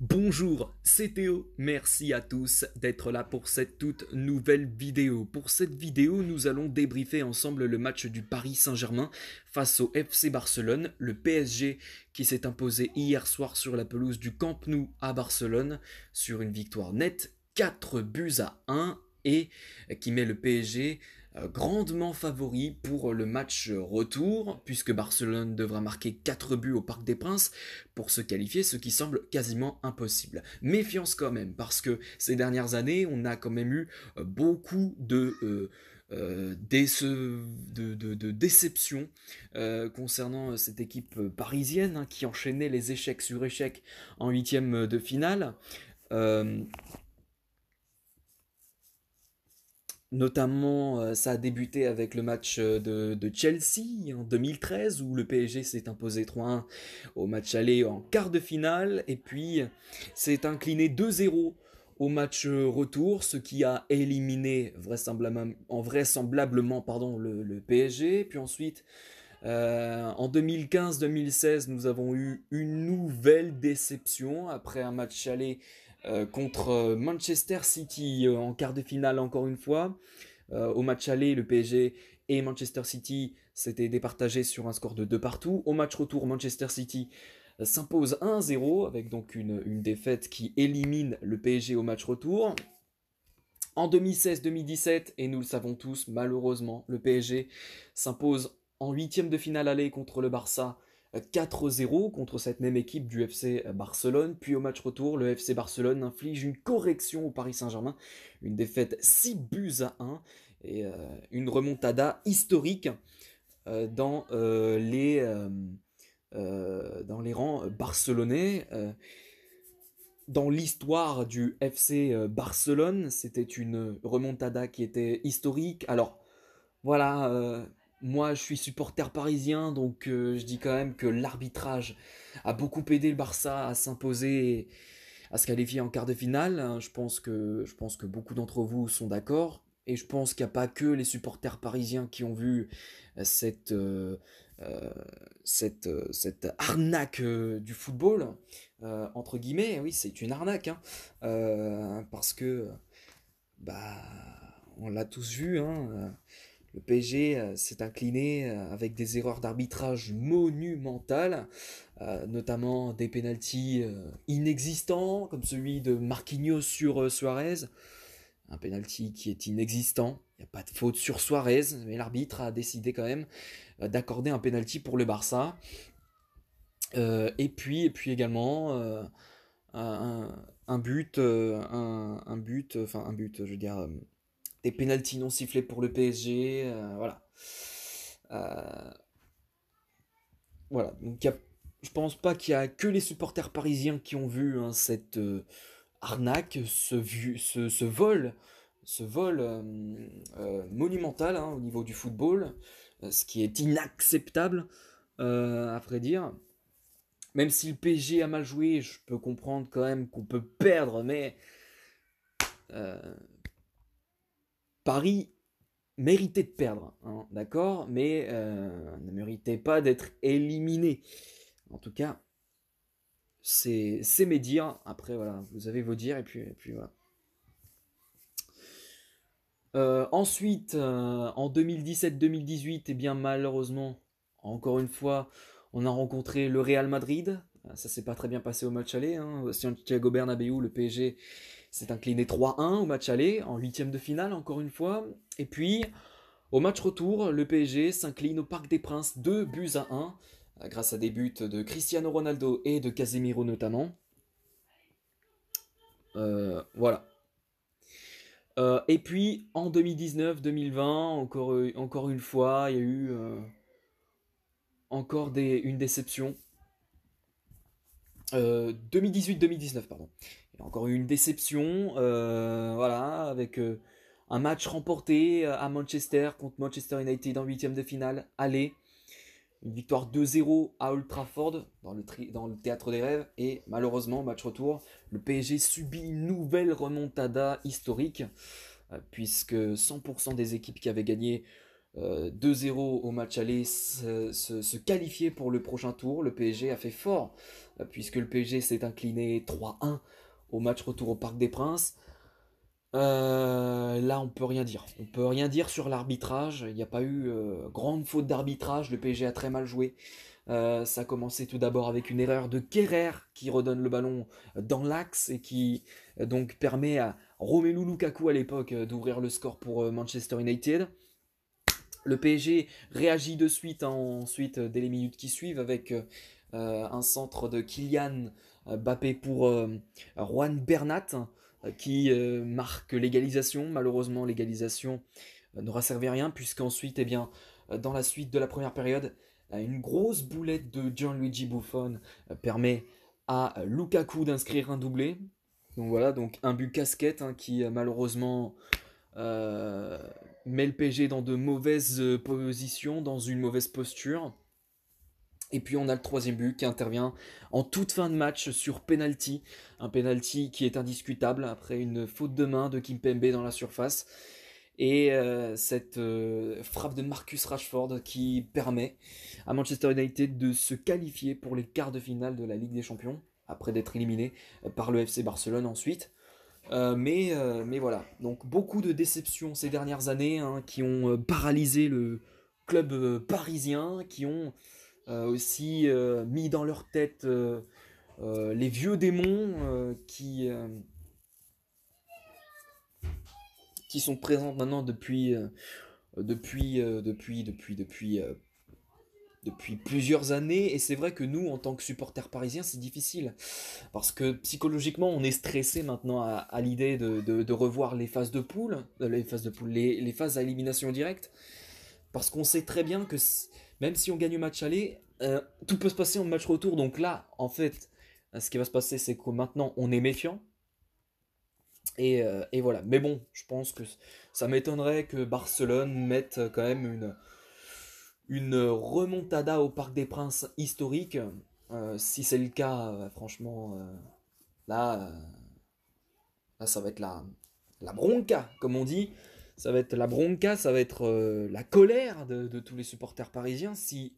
Bonjour, c'est Théo. Merci à tous d'être là pour cette toute nouvelle vidéo. Pour cette vidéo, nous allons débriefer ensemble le match du Paris Saint-Germain face au FC Barcelone, le PSG qui s'est imposé hier soir sur la pelouse du Camp Nou à Barcelone sur une victoire nette, 4 buts à 1 et qui met le PSG euh, grandement favori pour le match retour, puisque Barcelone devra marquer 4 buts au Parc des Princes pour se qualifier, ce qui semble quasiment impossible. Méfiance quand même, parce que ces dernières années, on a quand même eu euh, beaucoup de... Euh, déceptions de, concernant cette équipe parisienne hein, qui enchaînait les échecs sur échecs en huitième de finale. Notamment, euh, ça a débuté avec le match euh, de, Chelsea en 2013 où le PSG s'est imposé 3-1 au match aller en quart de finale et puis euh, s'est incliné 2-0 au match retour, ce qui a éliminé vraisemblablement, en vraisemblablement pardon, le, PSG. Puis ensuite, en 2015-2016, nous avons eu une nouvelle déception après un match aller euh, contre euh, Manchester City euh, en quart de finale encore une fois. au match aller, le PSG et Manchester City s'étaient départagés sur un score de 2 partout. Au match retour, Manchester City s'impose 1-0 avec donc une, une, défaite qui élimine le PSG au match retour. En 2016-2017, et nous le savons tous, malheureusement, le PSG s'impose en huitième de finale aller contre le Barça 4-0 contre cette même équipe du FC Barcelone. Puis au match retour, le FC Barcelone inflige une correction au Paris Saint-Germain, une défaite 6 buts à 1 et euh, une remontada historique euh, dans, euh, les, dans les rangs barcelonais. dans l'histoire du FC Barcelone, c'était une remontada qui était historique. Alors voilà, moi, je suis supporter parisien, donc euh, je dis quand même que l'arbitrage a beaucoup aidé le Barça à s'imposer, à se qualifier en quart de finale. Hein. Je pense que, je pense que beaucoup d'entre vous sont d'accord. Et je pense qu'il n'y a pas que les supporters parisiens qui ont vu euh, cette, euh, cette, cette arnaque du football, entre guillemets. Oui, c'est une arnaque, hein. parce que bah, on l'a tous vu. Hein, le PSG euh, s'est incliné euh, avec des erreurs d'arbitrage monumentales, euh, notamment des pénalties inexistants, comme celui de Marquinhos sur Suarez. Un pénalty qui est inexistant, il n'y a pas de faute sur Suarez, mais l'arbitre a décidé quand même d'accorder un pénalty pour le Barça. et, puis, et puis également un, but, un, un but, enfin un but, je veux dire des pénalties non sifflées pour le PSG. Euh, voilà. Euh, voilà. Donc, je pense pas qu'il y a que les supporters parisiens qui ont vu hein, cette euh, arnaque, ce, ce, vol, ce vol monumental hein, au niveau du football, ce qui est inacceptable, à vrai dire. Même si le PSG a mal joué, je peux comprendre quand même qu'on peut perdre, mais Paris méritait de perdre, hein, d'accord, mais euh, ne méritait pas d'être éliminé. En tout cas, c'est mes dires. Après, voilà, vous avez vos dires et puis, voilà. Euh, ensuite, euh, en 2017-2018, et eh bien malheureusement, encore une fois, on a rencontré le Real Madrid. Ça s'est pas très bien passé au match aller. Hein. Santiago Bernabéu, le PSG s'est incliné 3-1 au match aller, en huitième de finale encore une fois. Et puis, au match retour, le PSG s'incline au Parc des Princes 2 buts à 1, grâce à des buts de Cristiano Ronaldo et de Casemiro notamment. Euh, voilà. Euh, et puis en 2019-2020, encore, euh, encore, une fois, il y a eu encore des, une déception. 2018-2019, pardon encore eu une déception, euh, voilà, avec euh, un match remporté euh, à Manchester contre Manchester United en huitième de finale, Allez, Une victoire 2-0 à Old Trafford dans le, théâtre des rêves. Et malheureusement, match retour, le PSG subit une nouvelle remontada historique, puisque 100% des équipes qui avaient gagné 2-0 au match aller se, se, pour le prochain tour. Le PSG a fait fort, puisque le PSG s'est incliné 3-1 au match retour au Parc des Princes. Euh, là, on peut rien dire. On peut rien dire sur l'arbitrage. Il n'y a pas eu euh, grande faute d'arbitrage. Le PSG a très mal joué. Euh, ça a commencé tout d'abord avec une erreur de Kerrer qui redonne le ballon dans l'axe et qui donc permet à Romelu Lukaku à l'époque d'ouvrir le score pour Manchester United. Le PSG réagit de suite hein, ensuite dès les minutes qui suivent avec un centre de Kylian euh, Bappé pour euh, Juan Bernat euh, qui marque l'égalisation. Malheureusement, l'égalisation n'aura servi à rien puisqu'ensuite, eh bien, dans la suite de la première période, une grosse boulette de Gianluigi Buffon permet à Lukaku d'inscrire un doublé. Donc voilà, donc un but casquette hein, qui malheureusement met le PG dans de mauvaises positions, dans une mauvaise posture. Et puis on a le troisième but qui intervient en toute fin de match sur penalty, un penalty qui est indiscutable après une faute de main de Kim Kimpembe dans la surface et euh, cette euh, frappe de Marcus Rashford qui permet à Manchester United de se qualifier pour les quarts de finale de la Ligue des Champions après d'être éliminé euh, par le FC Barcelone ensuite. mais, mais voilà, donc beaucoup de déceptions ces dernières années hein, qui ont paralysé le club parisien, qui ont euh, aussi euh, mis dans leur tête euh, les vieux démons qui, qui sont présents maintenant depuis, depuis, depuis, depuis, depuis depuis plusieurs années et c'est vrai que nous en tant que supporters parisiens c'est difficile parce que psychologiquement on est stressé maintenant à, l'idée de, revoir les phases de poule les phases de les, les phases à élimination directe parce qu'on sait très bien que même si on gagne le match aller, euh, tout peut se passer en match retour. Donc là, en fait, euh, ce qui va se passer, c'est que maintenant, on est méfiant. Et, euh, voilà. Mais bon, je pense que ça m'étonnerait que Barcelone mette quand même une, remontada au Parc des Princes historique. si c'est le cas, franchement, là, ça va être la bronca, comme on dit ça va être la bronca, ça va être euh, la colère de, tous les supporters parisiens si,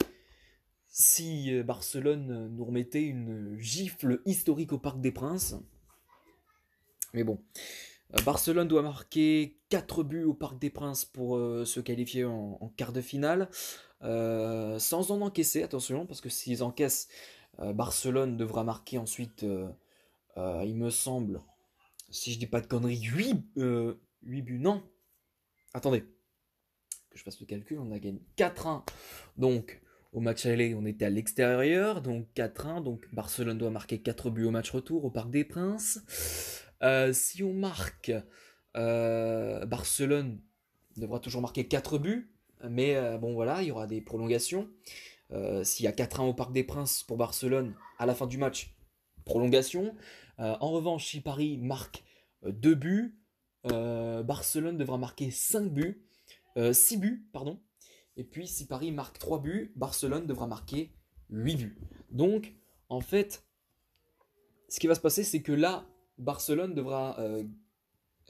si euh, Barcelone euh, nous remettait une gifle historique au Parc des Princes. Mais bon, Barcelone doit marquer 4 buts au Parc des Princes pour se qualifier en, quart de finale, sans en encaisser, attention, parce que s'ils encaissent, Barcelone devra marquer ensuite, il me semble, si je dis pas de conneries, 8, 8 buts, non, Attendez, que je fasse le calcul, on a gagné 4-1. Donc, au match aller, on était à l'extérieur, donc 4-1. Donc, Barcelone doit marquer 4 buts au match retour au Parc des Princes. Euh, si on marque, euh, Barcelone devra toujours marquer 4 buts, mais euh, bon, voilà, il y aura des prolongations. S'il y a 4-1 au Parc des Princes pour Barcelone à la fin du match, prolongation. en revanche, si Paris marque 2 buts, euh, Barcelone devra marquer 5 buts, 6 euh, buts, pardon. Et puis si Paris marque 3 buts, Barcelone devra marquer 8 buts. Donc, en fait, ce qui va se passer, c'est que là, Barcelone devra euh,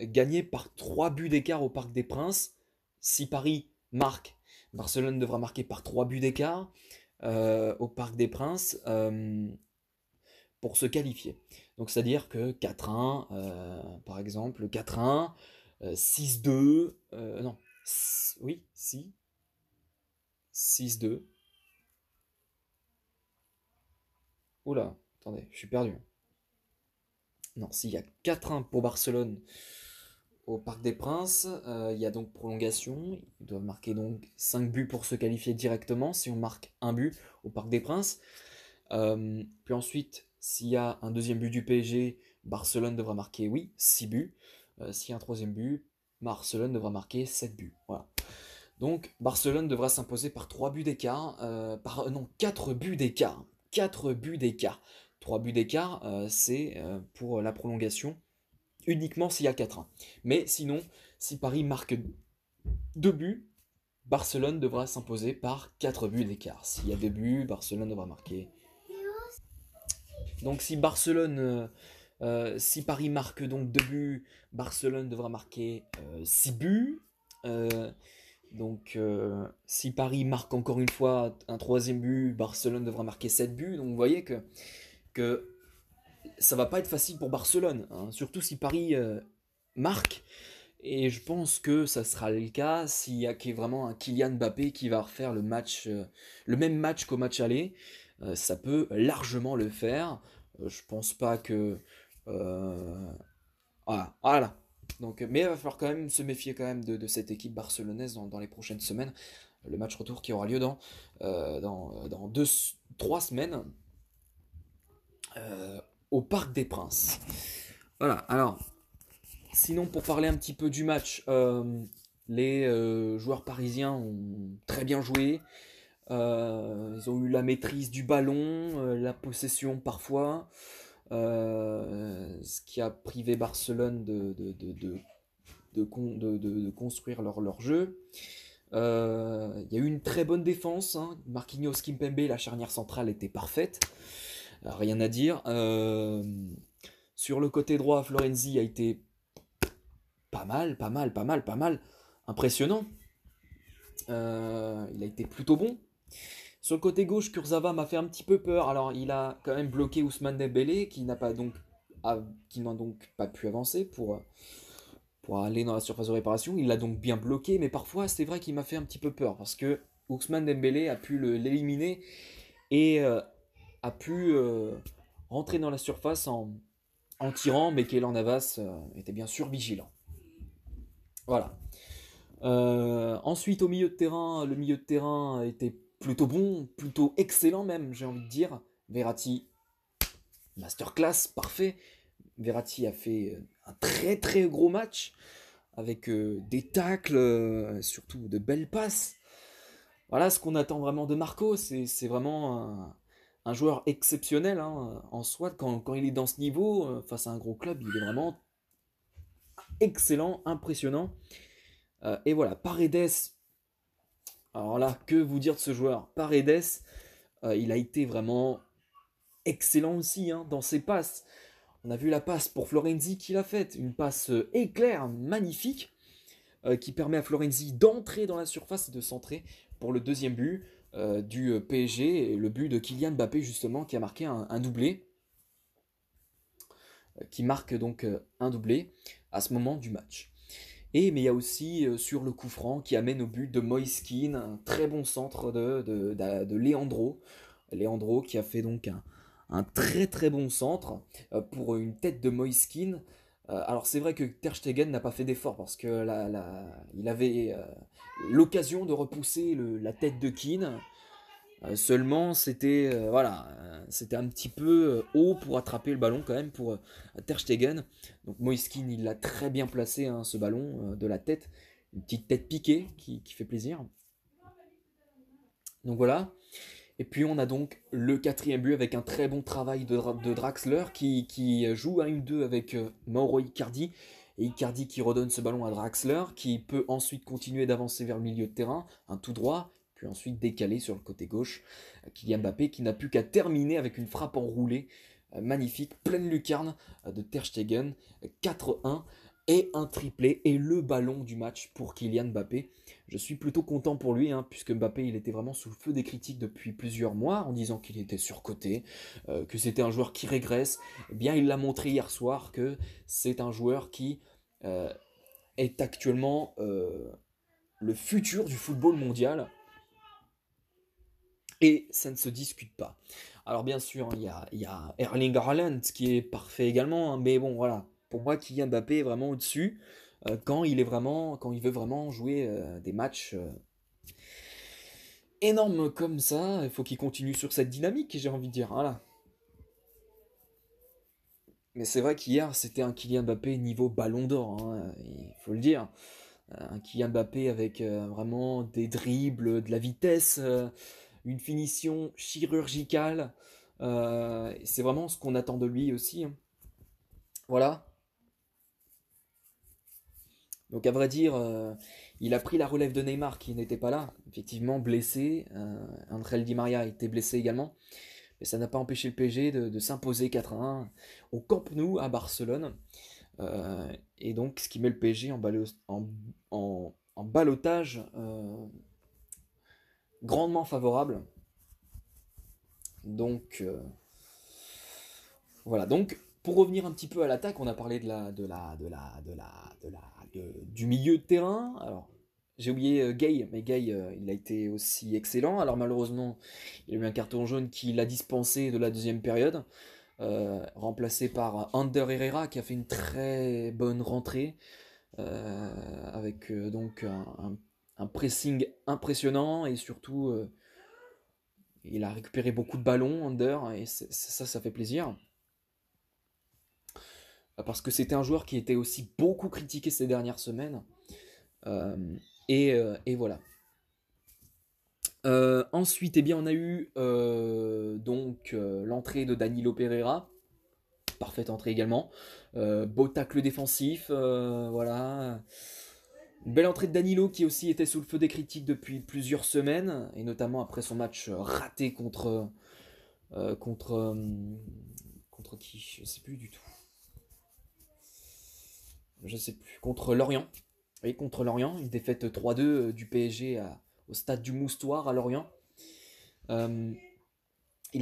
gagner par 3 buts d'écart au Parc des Princes. Si Paris marque, Barcelone devra marquer par 3 buts d'écart au Parc des Princes pour se qualifier. Donc c'est-à-dire que 4-1, euh, par exemple, 4-1, 6-2, euh, euh, non, oui, si, 6-2. Oula, attendez, je suis perdu. Non, s'il y a 4-1 pour Barcelone au Parc des Princes, il y a donc prolongation. Ils doivent marquer donc 5 buts pour se qualifier directement si on marque un but au Parc des Princes. puis ensuite, s'il y a un deuxième but du PSG, Barcelone devra marquer, oui, 6 buts. Euh, s'il y a un troisième but, Barcelone devra marquer 7 buts. Voilà. Donc Barcelone devra s'imposer par 3 buts d'écart, euh, euh, non 4 buts d'écart, buts d'écart. 3 buts d'écart, c'est pour la prolongation uniquement s'il y a 4-1. Mais sinon, si Paris marque 2 buts, Barcelone devra s'imposer par 4 buts d'écart. S'il y a 2 buts, Barcelone devra marquer donc si Barcelone, euh, euh, si Paris marque donc deux buts, Barcelone devra marquer euh, six buts. donc si Paris marque encore une fois un troisième but, Barcelone devra marquer 7 buts. Donc vous voyez que, que ça va pas être facile pour Barcelone, hein. surtout si Paris marque. Et je pense que ça sera le cas s'il y a vraiment un Kylian Mbappé qui va refaire le match, le même match qu'au match aller. Euh, ça peut largement le faire. Euh, je pense pas que. Euh, voilà, Donc, mais il va falloir quand même se méfier quand même de, cette équipe barcelonaise dans, les prochaines semaines. Le match retour qui aura lieu dans, dans, deux, trois semaines au Parc des Princes. Voilà, alors, sinon pour parler un petit peu du match, les joueurs parisiens ont très bien joué. Euh, ils ont eu la maîtrise du ballon, euh, la possession parfois, euh, ce qui a privé Barcelone de, de, de, de construire leur, leur jeu. Il y a eu une très bonne défense. Hein. Marquinhos, Kimpembe, la charnière centrale était parfaite. rien à dire. sur le côté droit, Florenzi a été pas mal, pas mal, pas mal, pas mal. Impressionnant. il a été plutôt bon. Sur le côté gauche, Kurzava m'a fait un petit peu peur. Alors, il a quand même bloqué Ousmane Dembélé, qui n'a pas donc, qui n'a donc pas pu avancer euh, pour, aller dans la surface de réparation. Il l'a donc bien bloqué, mais parfois, c'est vrai qu'il m'a fait un petit peu peur parce que Ousmane Dembélé a pu l'éliminer et euh, a pu euh, rentrer dans la surface en, tirant, mais Kélan Navas était bien sûr vigilant. Voilà. ensuite, au milieu de terrain, le milieu de terrain était plutôt bon, plutôt excellent même, j'ai envie de dire. Verratti, masterclass, parfait. Verratti a fait euh, un très très gros match avec euh, des tacles, euh, surtout de belles passes. Voilà ce qu'on attend vraiment de Marco, c'est vraiment un, joueur exceptionnel hein, en soi. Quand, il est dans ce niveau, face à un gros club, il est vraiment excellent, impressionnant. et voilà, Paredes, alors là, que vous dire de ce joueur Paredes, euh, il a été vraiment excellent aussi hein, dans ses passes. On a vu la passe pour Florenzi qu'il a faite, une passe euh, éclair, magnifique, euh, qui permet à Florenzi d'entrer dans la surface et de centrer pour le deuxième but du PSG, et le but de Kylian Mbappé justement qui a marqué un doublé, qui marque donc un doublé à ce moment du match. Et mais il y a aussi euh, sur le coup franc qui amène au but de Moiskin, un très bon centre de, Leandro. Leandro qui a fait donc un, très très bon centre euh, pour une tête de Moiskin. Euh, alors c'est vrai que Terstegen n'a pas fait d'effort parce que il avait l'occasion de repousser la tête de Keane euh, seulement, c'était euh, voilà, euh, c'était un petit peu haut pour attraper le ballon quand même pour Ter Stegen. Donc Moiskin, il l'a très bien placé hein, ce ballon de la tête, une petite tête piquée qui, fait plaisir. Donc voilà. Et puis on a donc le quatrième but avec un très bon travail de, de Draxler qui, qui, joue à 1-2 avec Mauro Icardi. Et Icardi qui redonne ce ballon à Draxler qui peut ensuite continuer d'avancer vers le milieu de terrain, un tout droit puis ensuite décalé sur le côté gauche. Euh, Kylian mm. Mbappé qui n'a plus qu'à terminer avec une frappe enroulée euh, magnifique, pleine lucarne euh, de Ter Stegen, 4-1 et un triplé et le ballon du match pour Kylian Mbappé. Je suis plutôt content pour lui, hein, puisque Mbappé il était vraiment sous le feu des critiques depuis plusieurs mois en disant qu'il était surcoté, que c'était un joueur qui régresse. Eh bien, il l'a montré hier soir que c'est un joueur qui est actuellement le futur du football mondial et ça ne se discute pas. Alors bien sûr, hein, il y a, Erling Haaland qui est parfait également, hein, mais bon voilà, pour moi Kylian Mbappé est vraiment au-dessus euh, quand il est vraiment quand il veut vraiment jouer euh, des matchs euh, énormes comme ça, il faut qu'il continue sur cette dynamique, j'ai envie de dire. Mais c'est vrai qu'hier, c'était un Kylian Mbappé niveau ballon d'or, hein, il faut le dire un Kylian Mbappé avec vraiment des dribbles, de la vitesse, une finition chirurgicale. Euh, c'est vraiment ce qu'on attend de lui aussi. Hein. Voilà. Donc à vrai dire, euh, il a pris la relève de Neymar qui n'était pas là, effectivement blessé. Euh, André Di Maria était blessé également. Mais ça n'a pas empêché le PSG de, s'imposer 4-1 au Camp Nou à Barcelone. Euh, et donc ce qui met le PSG en, balo en balotage grandement favorable. Donc euh, voilà, donc pour revenir un petit peu à l'attaque, on a parlé de la de la de la de la de la de, du milieu de terrain. Alors j'ai oublié euh, Gay, mais Gay, euh, il a été aussi excellent. Alors malheureusement, il a eu un carton jaune qui l'a dispensé de la deuxième période, remplacé par Under Herrera qui a fait une très bonne rentrée avec donc un, pressing impressionnant et surtout euh, il a récupéré beaucoup de ballons under et ça ça fait plaisir euh, parce que c'était un joueur qui était aussi beaucoup critiqué ces dernières semaines euh, et, voilà ensuite et eh bien on a eu donc l'entrée de Danilo Pereira parfaite entrée également beau tacle défensif voilà une belle entrée de Danilo qui aussi était sous le feu des critiques depuis plusieurs semaines, et notamment après son match euh, raté contre. Euh, contre. Euh, contre qui Je sais plus du tout. Je sais plus. Contre Lorient. Oui, contre Lorient. Une défaite 3-2 du PSG au stade du Moustoir à Lorient. il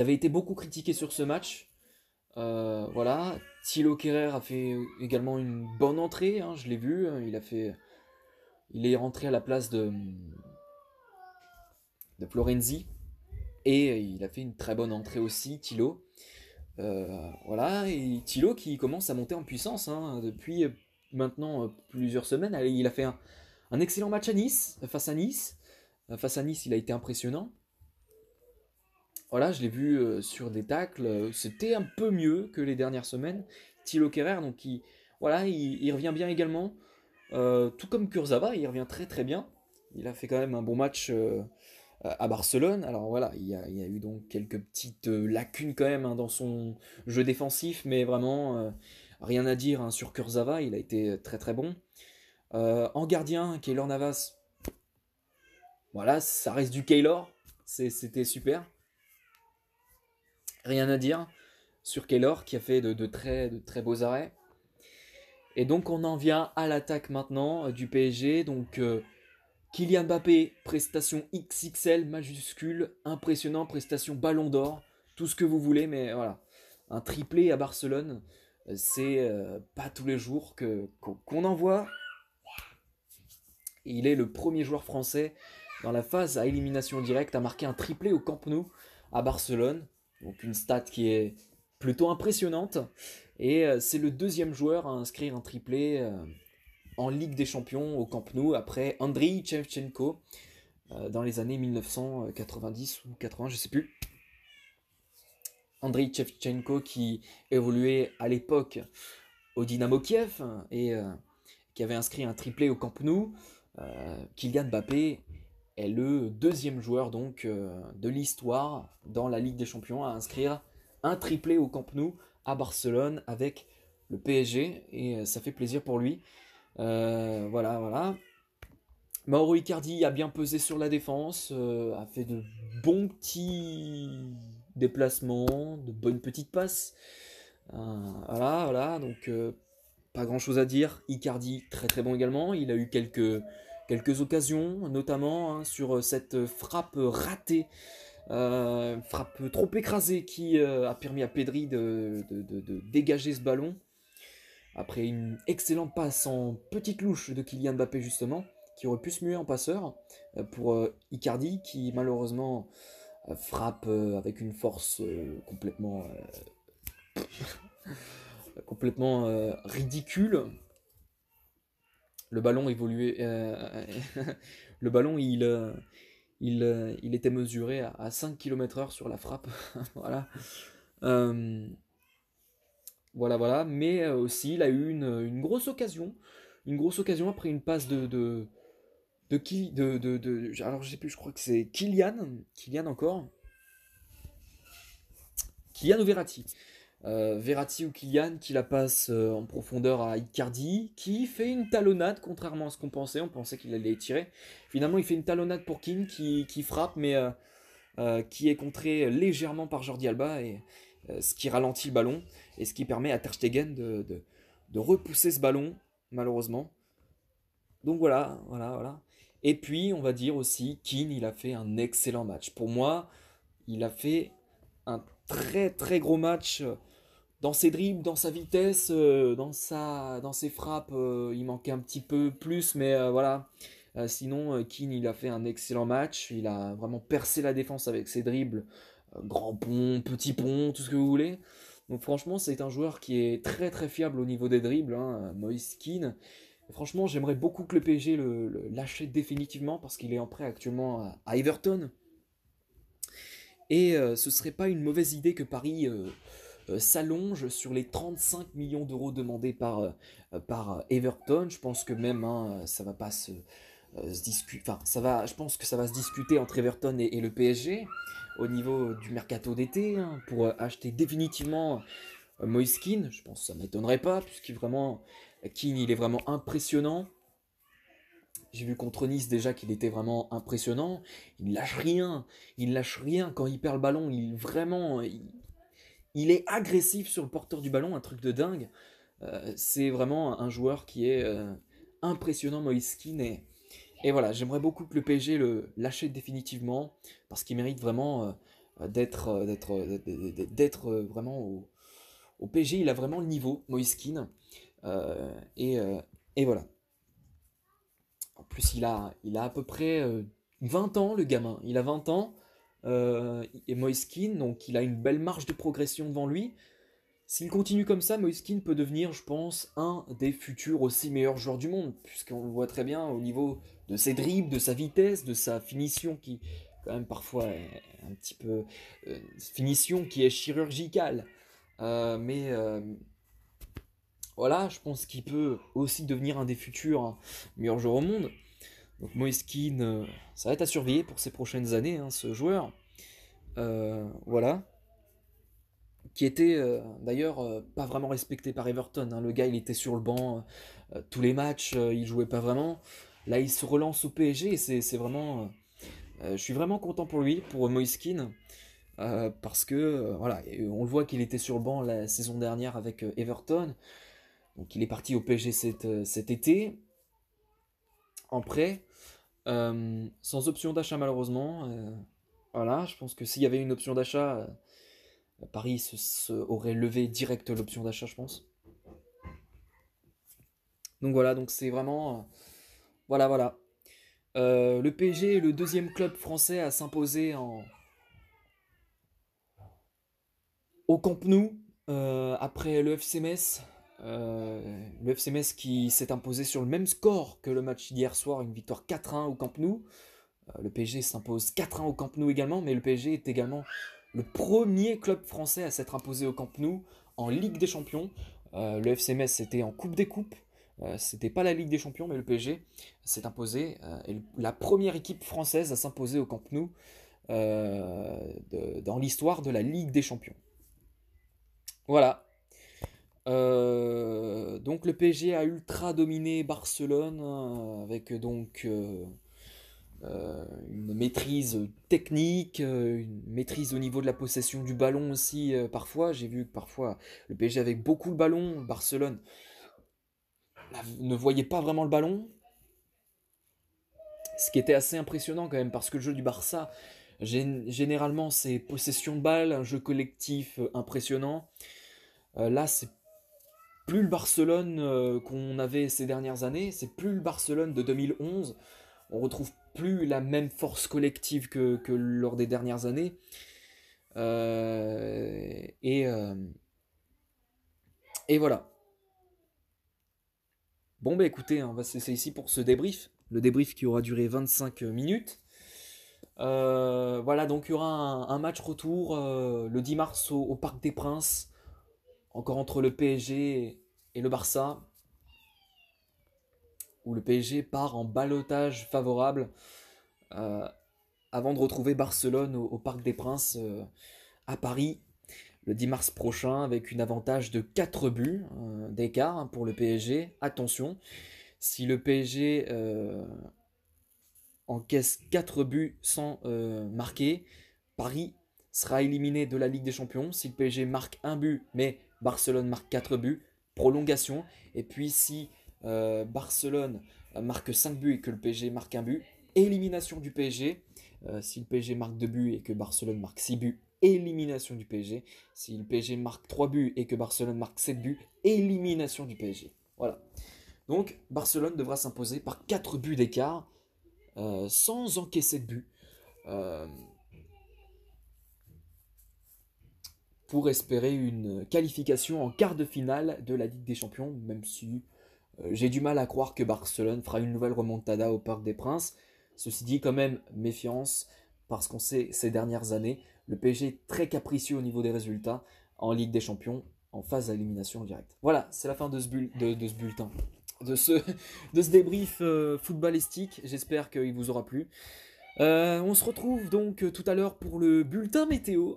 avait été beaucoup critiqué sur ce match. voilà. Thilo Kerrer a fait également une bonne entrée, hein, je l'ai vu. Hein. Il a fait il est rentré à la place de, de Florenzi. Et il a fait une très bonne entrée aussi, Thilo. Euh, voilà, et Thilo qui commence à monter en puissance hein, depuis maintenant euh, plusieurs semaines. Il a fait un, excellent match à Nice, euh, face à Nice. Face à Nice, il a été impressionnant. Voilà, je l'ai vu sur des tacles. C'était un peu mieux que les dernières semaines. Thilo Kerrer, donc, qui voilà, il revient bien également. Euh, tout comme Kurzawa, il revient très très bien. Il a fait quand même un bon match euh, à Barcelone. Alors voilà, il y, a, eu donc quelques petites euh, lacunes quand même hein, dans son jeu défensif, mais vraiment rien à dire hein, sur Kurzawa, il a été très très bon. en gardien, Kaylor Navas, voilà, ça reste du Kaylor, c'était super. Rien à dire sur Kaylor qui a fait de, de, très, de très beaux arrêts. Et donc on en vient à l'attaque maintenant euh, du PSG. Donc euh, Kylian Mbappé, prestation XXL majuscule, impressionnant, prestation ballon d'or, tout ce que vous voulez, mais voilà. Un triplé à Barcelone, euh, c'est pas tous les jours que, qu'on en voit. Il est le premier joueur français dans la phase à élimination directe à marquer un triplé au Camp Nou à Barcelone. Donc une stat qui est plutôt impressionnante. Et euh, c'est le deuxième joueur à inscrire un triplé euh, en Ligue des Champions au Camp Nou après Andriy Shevchenko euh, dans les années 1990 ou 80, je sais plus. Andriy Shevchenko qui évoluait à l'époque au Dynamo Kiev et qui avait inscrit un triplé au Camp Nou. Kylian Mbappé est le deuxième joueur donc de l'histoire dans la Ligue des Champions à inscrire un triplé au Camp Nou à Barcelone avec le PSG et euh, ça fait plaisir pour lui. Euh, voilà, voilà. Mauro Icardi a bien pesé sur la défense, euh, a fait de bons petits déplacements, de bonnes petites passes. voilà, voilà, donc pas grand chose à dire. Icardi, très très bon également. Il a eu quelques, quelques occasions, notamment hein, sur cette frappe ratée euh, frappe trop écrasée qui euh, a permis à Pedri de, dégager ce ballon. Après une excellente passe en petite louche de Kylian Mbappé justement, qui aurait pu se muer en passeur euh, pour Icardi, qui malheureusement frappe avec une force complètement, complètement ridicule. Le ballon évoluait, le ballon il euh, il, était mesuré à, 5 km/h sur la frappe. voilà. Euh, voilà, voilà. Mais euh, aussi, il a eu une, grosse occasion. Une grosse occasion après une passe de. de qui de, de, de, alors je sais plus je crois que c'est Kylian Kylian encore Kylian ou Verratti euh, Verratti ou Kylian qui la passe euh, en profondeur à Icardi, qui fait une talonnade, contrairement à ce qu'on pensait, on pensait qu'il allait tirer. Finalement, il fait une talonnade pour King qui, frappe, mais euh, qui est contré légèrement par Jordi Alba, et, ce qui ralentit le ballon, et ce qui permet à Ter Stegen de, repousser ce ballon, malheureusement. Donc voilà, voilà, voilà. Et puis, on va dire aussi, Keane, il a fait un excellent match. Pour moi, il a fait un très très gros match dans ses dribbles, dans sa vitesse, euh, dans, sa, dans ses frappes, euh, il manquait un petit peu plus, mais euh, voilà. sinon, Keane, il a fait un excellent match. Il a vraiment percé la défense avec ses dribbles. grand pont, petit pont, tout ce que vous voulez. Donc franchement, c'est un joueur qui est très très fiable au niveau des dribbles, hein, Moïse Keane. Franchement, j'aimerais beaucoup que le PSG le, lâche définitivement parce qu'il est en prêt actuellement à, Everton. Et ce serait pas une mauvaise idée que Paris euh, s'allonge sur les 35 millions d'euros demandés par, euh, euh, par Everton. Je pense que même hein, ça va pas se, se discuter. Enfin, ça va. Je pense que ça va se discuter entre Everton et, le PSG au niveau du mercato d'été hein, pour acheter définitivement Moïse Je pense que ça m'étonnerait pas puisqu'il vraiment Keane, il est vraiment impressionnant. J'ai vu contre Nice déjà qu'il était vraiment impressionnant. Il lâche rien. Il lâche rien quand il perd le ballon. Il vraiment, il est agressif sur le porteur du ballon, un truc de dingue. Euh, c'est vraiment un joueur qui est euh, impressionnant, Moïse et, et, voilà, j'aimerais beaucoup que le PSG le lâche définitivement, parce qu'il mérite vraiment euh, d'être, vraiment au, PG. PSG. Il a vraiment le niveau, Moïse et, et, voilà. En plus, il a, il a à peu près 20 ans, le gamin. Il a 20 ans. Euh, et Moiskin, donc il a une belle marge de progression devant lui. S'il continue comme ça, Moiskin peut devenir, je pense, un des futurs aussi meilleurs joueurs du monde, puisqu'on le voit très bien au niveau de ses dribbles, de sa vitesse, de sa finition qui, quand même, parfois est un petit peu. Euh, finition qui est chirurgicale. Euh, mais voilà, je pense qu'il peut aussi devenir un des futurs hein, meilleurs joueurs au monde. Donc Keane, euh, ça va être à surveiller pour ces prochaines années, hein, ce joueur. Euh, voilà. Qui était euh, d'ailleurs pas vraiment respecté par Everton. Hein. Le gars, il était sur le banc tous les matchs, il jouait pas vraiment. Là, il se relance au PSG c'est vraiment. je suis vraiment content pour lui, pour Moïskine. parce que, voilà, on le voit qu'il était sur le banc la saison dernière avec Everton. Donc, il est parti au PSG cet, cet été, en prêt. Euh, sans option d'achat malheureusement. Euh, voilà, je pense que s'il y avait une option d'achat, euh, Paris aurait levé direct l'option d'achat, je pense. Donc voilà, donc c'est vraiment... voilà, voilà. le PSG est le deuxième club français à s'imposer en... au Camp Nou, après le FC Metz, euh, le FCMS qui s'est imposé sur le même score que le match d'hier soir, une victoire 4-1 au Camp Nou. Euh, le PSG s'impose 4-1 au Camp Nou également, mais le PSG est également le premier club français à s'être imposé au Camp Nou en Ligue des Champions. Euh, le FCMS était en Coupe des Coupes, euh, c'était pas la Ligue des Champions, mais le PSG s'est imposé, euh, et la première équipe française à s'imposer au Camp Nou dans l'histoire de la Ligue des Champions. Voilà, euh, donc le PSG a ultra dominé Barcelone hein, avec euh, donc euh, une maîtrise technique, une maîtrise au niveau de la possession du ballon aussi parfois. J'ai vu que parfois le PSG avec beaucoup le ballon, Barcelone ne voyait pas vraiment le ballon. Ce qui était assez impressionnant quand même parce que le jeu du Barça, généralement c'est possession de balle, un jeu collectif impressionnant. là c'est plus le Barcelone euh, qu'on avait ces dernières années, c'est plus le Barcelone de 2011. On retrouve plus la même force collective que, lors des dernières années. Euh, et, euh, et voilà. Bon, bah écoutez, hein, on va se ici pour ce débrief. Le débrief qui aura duré 25 minutes. voilà, donc il y aura un, match retour le 10 mars au, au, Parc des Princes. Encore entre le PSG et le Barça, où le PSG part en balotage favorable euh, avant de retrouver Barcelone au, Parc des Princes euh, à Paris le 10 mars prochain avec une avantage de 4 buts euh, d'écart hein, pour le PSG. Attention, si le PSG encaisse 4 buts sans marquer, Paris sera éliminé de la Ligue des Champions. Si le PSG marque un but mais Barcelone marque 4 buts, prolongation. Et puis si euh, Barcelone euh, marque 5 buts et que le PSG marque un but, élimination du PSG. Euh, si le PSG marque 2 buts et que Barcelone marque 6 buts, élimination du PSG. Si le PSG marque 3 buts et que Barcelone marque 7 buts, élimination du PSG. Voilà. Donc Barcelone devra s'imposer par 4 buts d'écart sans encaisser de but. pour espérer une qualification en quart de finale de la Ligue des Champions, même si euh, j'ai du mal à croire que Barcelone fera une nouvelle remontada au Parc des Princes. Ceci dit, quand même, méfiance, parce qu'on sait ces dernières années, le PSG est très capricieux au niveau des résultats en Ligue des Champions, en phase d'élimination directe. Voilà, c'est la fin de ce, bulletin, de ce, débrief euh, footballistique. J'espère qu'il vous aura plu. Euh, on se retrouve donc tout à l'heure pour le bulletin météo.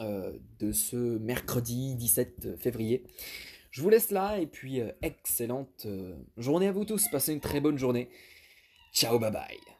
Euh, de ce mercredi 17 février. Je vous laisse là et puis euh, excellente euh, journée à vous tous. Passez une très bonne journée. Ciao, bye bye.